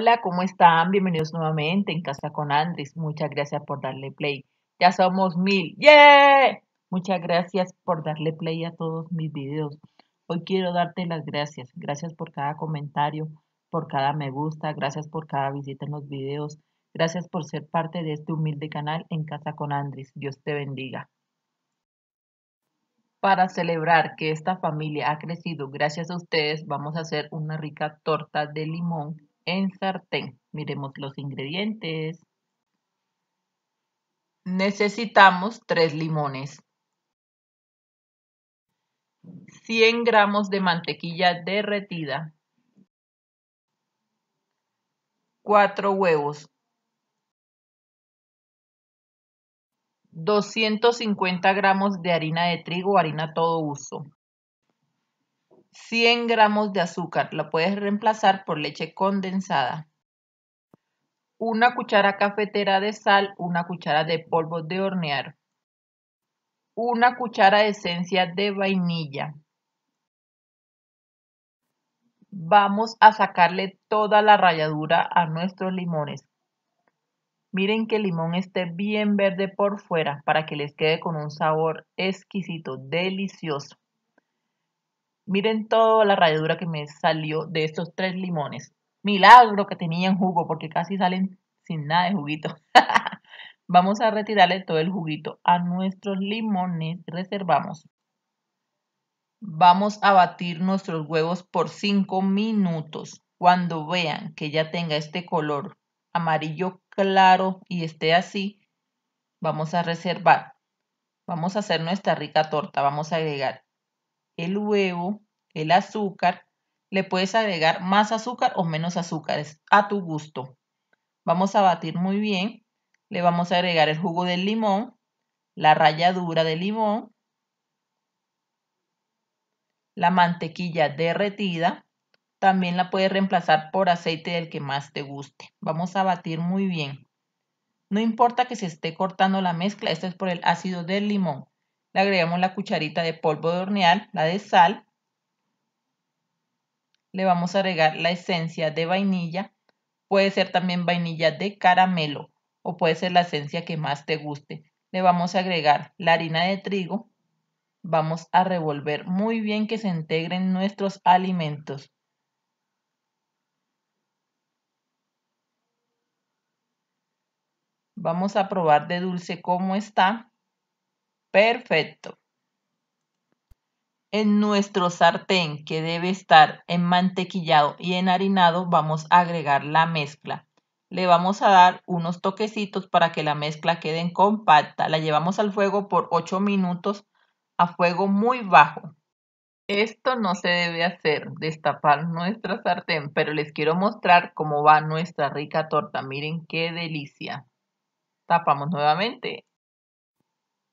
Hola, ¿cómo están? Bienvenidos nuevamente en Casa con Andrés. Muchas gracias por darle play. Ya somos mil. ¡Yeah! Muchas gracias por darle play a todos mis videos. Hoy quiero darte las gracias. Gracias por cada comentario, por cada me gusta, gracias por cada visita en los videos. Gracias por ser parte de este humilde canal en Casa con Andrés. Dios te bendiga. Para celebrar que esta familia ha crecido gracias a ustedes, vamos a hacer una rica torta de limón en sartén. Miremos los ingredientes. Necesitamos 3 limones. 100 gramos de mantequilla derretida. 4 huevos. 250 gramos de harina de trigo, harina todo uso. 100 gramos de azúcar. lo puedes reemplazar por leche condensada. Una cuchara cafetera de sal, una cuchara de polvo de hornear. Una cuchara de esencia de vainilla. Vamos a sacarle toda la ralladura a nuestros limones. Miren que el limón esté bien verde por fuera para que les quede con un sabor exquisito, delicioso. Miren toda la rayadura que me salió de estos tres limones. Milagro que tenían jugo porque casi salen sin nada de juguito. Vamos a retirarle todo el juguito a nuestros limones. Reservamos. Vamos a batir nuestros huevos por cinco minutos. Cuando vean que ya tenga este color amarillo claro y esté así, vamos a reservar. Vamos a hacer nuestra rica torta. Vamos a agregar el huevo, el azúcar. Le puedes agregar más azúcar o menos azúcares a tu gusto. Vamos a batir muy bien. Le vamos a agregar el jugo del limón, la ralladura de limón, la mantequilla derretida. También la puedes reemplazar por aceite del que más te guste. Vamos a batir muy bien. No importa que se esté cortando la mezcla, esto es por el ácido del limón le agregamos la cucharita de polvo de hornear, la de sal, le vamos a agregar la esencia de vainilla, puede ser también vainilla de caramelo o puede ser la esencia que más te guste. Le vamos a agregar la harina de trigo, vamos a revolver muy bien que se integren nuestros alimentos. Vamos a probar de dulce cómo está. Perfecto. En nuestro sartén, que debe estar en mantequillado y enharinado, vamos a agregar la mezcla. Le vamos a dar unos toquecitos para que la mezcla quede compacta. La llevamos al fuego por 8 minutos a fuego muy bajo. Esto no se debe hacer, destapar nuestra sartén, pero les quiero mostrar cómo va nuestra rica torta. Miren qué delicia. Tapamos nuevamente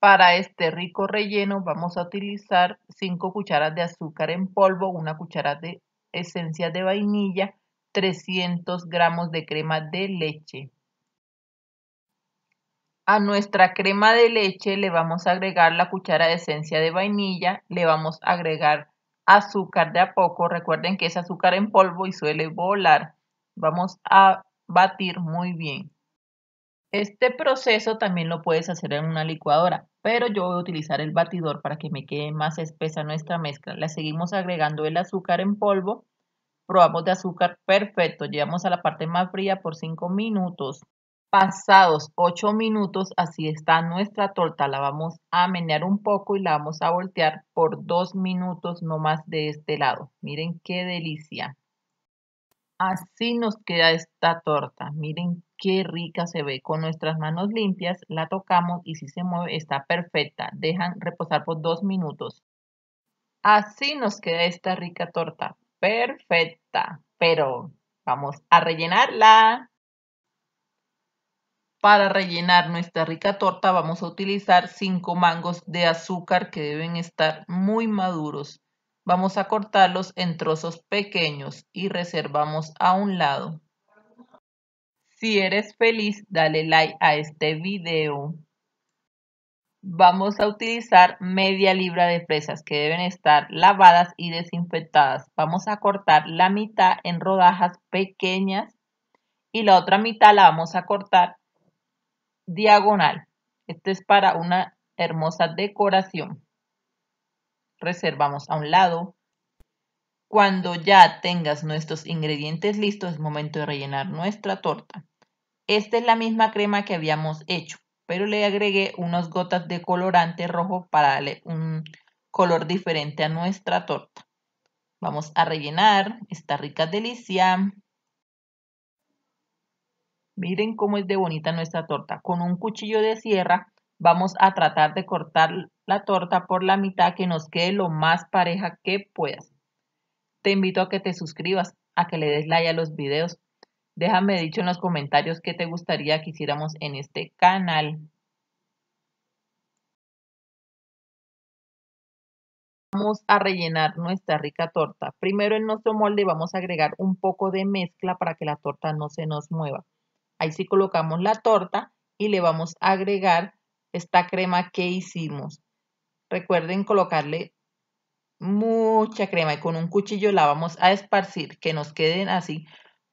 para este rico relleno vamos a utilizar 5 cucharas de azúcar en polvo, una cuchara de esencia de vainilla, 300 gramos de crema de leche. A nuestra crema de leche le vamos a agregar la cuchara de esencia de vainilla, le vamos a agregar azúcar de a poco, recuerden que es azúcar en polvo y suele volar. Vamos a batir muy bien. Este proceso también lo puedes hacer en una licuadora pero yo voy a utilizar el batidor para que me quede más espesa nuestra mezcla. La seguimos agregando el azúcar en polvo. Probamos de azúcar, perfecto. Llevamos a la parte más fría por 5 minutos. Pasados 8 minutos, así está nuestra torta. La vamos a menear un poco y la vamos a voltear por 2 minutos no más de este lado. Miren qué delicia. Así nos queda esta torta. Miren qué rica se ve. Con nuestras manos limpias la tocamos y si se mueve está perfecta. Dejan reposar por dos minutos. Así nos queda esta rica torta. Perfecta. Pero vamos a rellenarla. Para rellenar nuestra rica torta vamos a utilizar 5 mangos de azúcar que deben estar muy maduros. Vamos a cortarlos en trozos pequeños y reservamos a un lado. Si eres feliz, dale like a este video. Vamos a utilizar media libra de fresas que deben estar lavadas y desinfectadas. Vamos a cortar la mitad en rodajas pequeñas y la otra mitad la vamos a cortar diagonal. Esto es para una hermosa decoración reservamos a un lado. Cuando ya tengas nuestros ingredientes listos, es momento de rellenar nuestra torta. Esta es la misma crema que habíamos hecho, pero le agregué unas gotas de colorante rojo para darle un color diferente a nuestra torta. Vamos a rellenar esta rica delicia. Miren cómo es de bonita nuestra torta. Con un cuchillo de sierra Vamos a tratar de cortar la torta por la mitad que nos quede lo más pareja que puedas. Te invito a que te suscribas, a que le des like a los videos. Déjame dicho en los comentarios qué te gustaría que hiciéramos en este canal. Vamos a rellenar nuestra rica torta. Primero en nuestro molde vamos a agregar un poco de mezcla para que la torta no se nos mueva. Ahí sí colocamos la torta y le vamos a agregar esta crema que hicimos. Recuerden colocarle mucha crema y con un cuchillo la vamos a esparcir, que nos queden así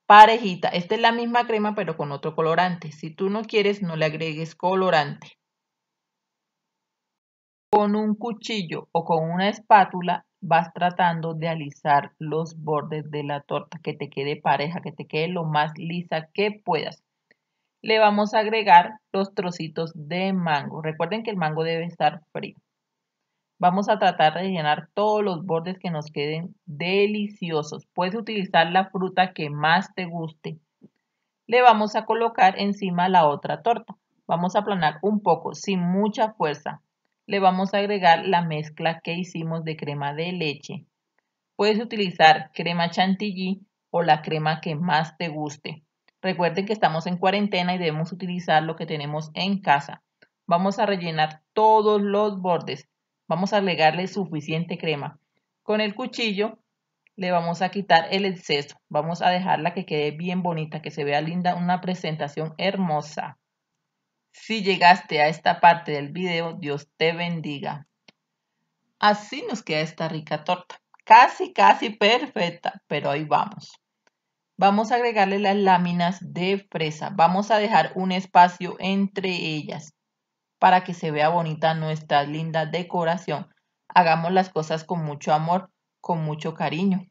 parejita. Esta es la misma crema pero con otro colorante. Si tú no quieres, no le agregues colorante. Con un cuchillo o con una espátula vas tratando de alisar los bordes de la torta, que te quede pareja, que te quede lo más lisa que puedas le vamos a agregar los trocitos de mango. Recuerden que el mango debe estar frío. Vamos a tratar de llenar todos los bordes que nos queden deliciosos. Puedes utilizar la fruta que más te guste. Le vamos a colocar encima la otra torta. Vamos a aplanar un poco, sin mucha fuerza. Le vamos a agregar la mezcla que hicimos de crema de leche. Puedes utilizar crema chantilly o la crema que más te guste. Recuerden que estamos en cuarentena y debemos utilizar lo que tenemos en casa. Vamos a rellenar todos los bordes. Vamos a agregarle suficiente crema. Con el cuchillo le vamos a quitar el exceso. Vamos a dejarla que quede bien bonita, que se vea linda, una presentación hermosa. Si llegaste a esta parte del video, Dios te bendiga. Así nos queda esta rica torta. Casi, casi perfecta, pero ahí vamos. Vamos a agregarle las láminas de fresa. Vamos a dejar un espacio entre ellas para que se vea bonita nuestra linda decoración. Hagamos las cosas con mucho amor, con mucho cariño.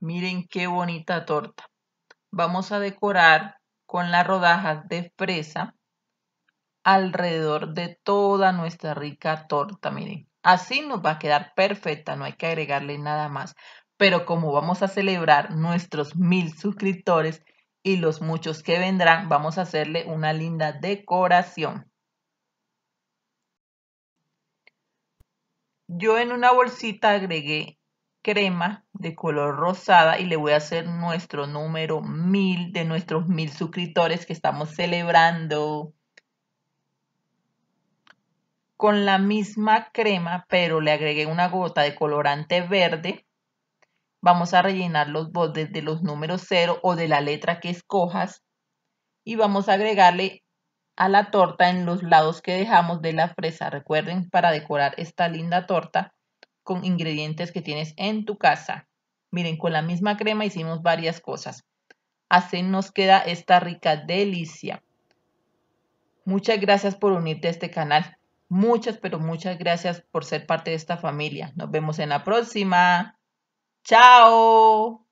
Miren qué bonita torta. Vamos a decorar con las rodajas de fresa alrededor de toda nuestra rica torta, miren. Así nos va a quedar perfecta, no hay que agregarle nada más. Pero como vamos a celebrar nuestros mil suscriptores y los muchos que vendrán, vamos a hacerle una linda decoración. Yo en una bolsita agregué crema de color rosada y le voy a hacer nuestro número mil de nuestros mil suscriptores que estamos celebrando con la misma crema, pero le agregué una gota de colorante verde Vamos a rellenar los bordes de los números 0 o de la letra que escojas y vamos a agregarle a la torta en los lados que dejamos de la fresa. Recuerden para decorar esta linda torta con ingredientes que tienes en tu casa. Miren, con la misma crema hicimos varias cosas. Así nos queda esta rica delicia. Muchas gracias por unirte a este canal. Muchas, pero muchas gracias por ser parte de esta familia. Nos vemos en la próxima. ciao